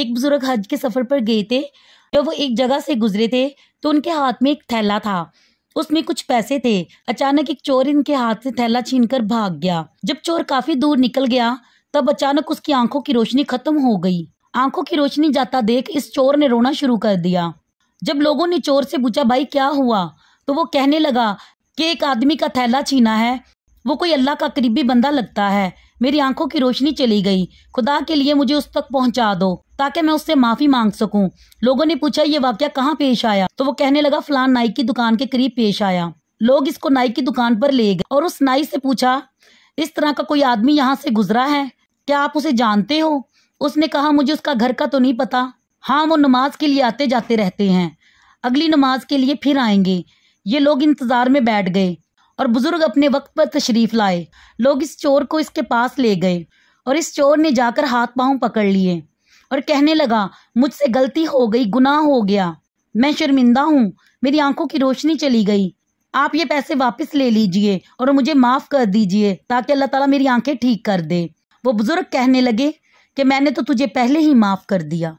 एक बुजुर्ग हज के सफ़र पर गए थे जब वो एक जगह से गुजरे थे तो उनके हाथ में एक थैला था उसमें कुछ पैसे थे अचानक एक चोर इनके हाथ से थैला छीनकर भाग गया जब चोर काफी दूर निकल गया तब अचानक उसकी आंखों की रोशनी खत्म हो गई आंखों की रोशनी जाता देख इस चोर ने रोना शुरू कर दिया जब लोगों ने चोर से पूछा भाई क्या हुआ तो वो कहने लगा कि एक आदमी का थैला छीना है वो कोई अल्लाह का करीबी बंदा लगता है मेरी आंखों की रोशनी चली गई खुदा के लिए मुझे उस तक पहुंचा दो ताकि मैं उससे माफ़ी मांग सकूं लोगों ने पूछा ये वाक्य कहाँ पेश आया तो वो कहने लगा फलान नाई की दुकान के करीब पेश आया लोग इसको नाई की दुकान पर ले गए और उस नाई से पूछा इस तरह का कोई आदमी यहाँ से गुजरा है क्या आप उसे जानते हो उसने कहा मुझे उसका घर का तो नहीं पता हाँ वो नमाज के लिए आते जाते रहते हैं अगली नमाज के लिए फिर आएंगे ये लोग इंतज़ार में बैठ गए और बुज़ुर्ग अपने वक्त पर तशरीफ़ लाए लोग इस चोर को इसके पास ले गए और इस चोर ने जाकर हाथ पाँव पकड़ लिए और कहने लगा मुझसे गलती हो गई गुनाह हो गया मैं शर्मिंदा हूँ मेरी आंखों की रोशनी चली गई आप ये पैसे वापस ले लीजिए और मुझे माफ़ कर दीजिए ताकि अल्लाह ताला मेरी आंखें ठीक कर दे वो बुज़ुर्ग कहने लगे कि मैंने तो तुझे पहले ही माफ़ कर दिया